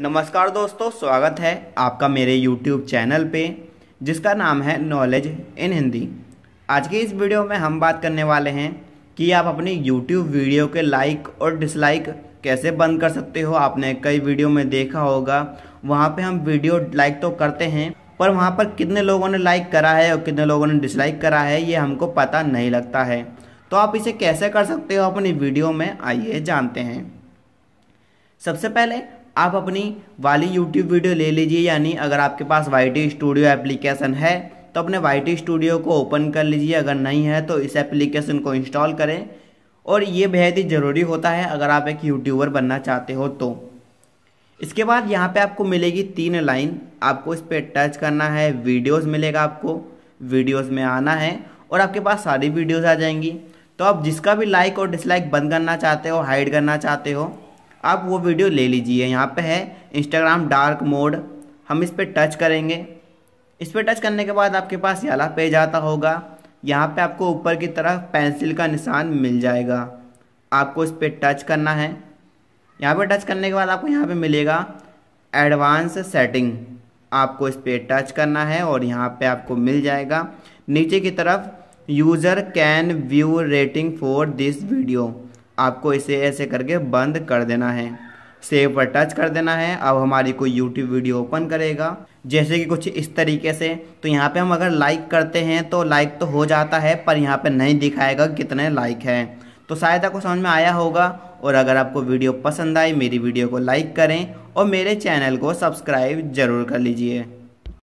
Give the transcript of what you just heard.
नमस्कार दोस्तों स्वागत है आपका मेरे यूट्यूब चैनल पे जिसका नाम है नॉलेज इन हिंदी आज की इस वीडियो में हम बात करने वाले हैं कि आप अपनी यूट्यूब वीडियो के लाइक और डिसलाइक कैसे बंद कर सकते हो आपने कई वीडियो में देखा होगा वहाँ पे हम वीडियो लाइक तो करते हैं पर वहाँ पर कितने लोगों ने लाइक करा है और कितने लोगों ने डिसलाइक करा है ये हमको पता नहीं लगता है तो आप इसे कैसे कर सकते हो अपनी वीडियो में आइए जानते हैं सबसे पहले आप अपनी वाली यूट्यूब वीडियो ले लीजिए यानी अगर आपके पास वाई स्टूडियो एप्लीकेशन है तो अपने वाई स्टूडियो को ओपन कर लीजिए अगर नहीं है तो इस एप्लीकेशन को इंस्टॉल करें और ये बेहद ही ज़रूरी होता है अगर आप एक यूट्यूबर बनना चाहते हो तो इसके बाद यहाँ पे आपको मिलेगी तीन लाइन आपको इस पर टच करना है वीडियोस मिलेगा आपको वीडियोस में आना है और आपके पास सारी वीडियोस आ जाएंगी तो आप जिसका भी लाइक और डिसलाइक बंद करना चाहते हो हाइड करना चाहते हो आप वो वीडियो ले लीजिए यहाँ पे है इंस्टाग्राम डार्क मोड हम इस पर टच करेंगे इस पर टच करने के बाद आपके पास याला पेज आता होगा यहाँ पे आपको ऊपर की तरफ पेंसिल का निशान मिल जाएगा आपको इस पर टच करना है यहाँ पर टच करने के बाद आपको यहाँ पे मिलेगा एडवांस सेटिंग आपको इस पर टच करना है और यहाँ पे आपको मिल जाएगा नीचे की तरफ user can view rating for this video आपको इसे ऐसे करके बंद कर देना है सेव पर टच कर देना है अब हमारी कोई यूट्यूब वीडियो ओपन करेगा जैसे कि कुछ इस तरीके से तो यहाँ पे हम अगर लाइक करते हैं तो लाइक तो हो जाता है पर यहाँ पे नहीं दिखाएगा कितने लाइक हैं तो शायद आपको समझ में आया होगा और अगर आपको वीडियो पसंद आई मेरी वीडियो को लाइक करें और मेरे चैनल को सब्सक्राइब ज़रूर कर लीजिए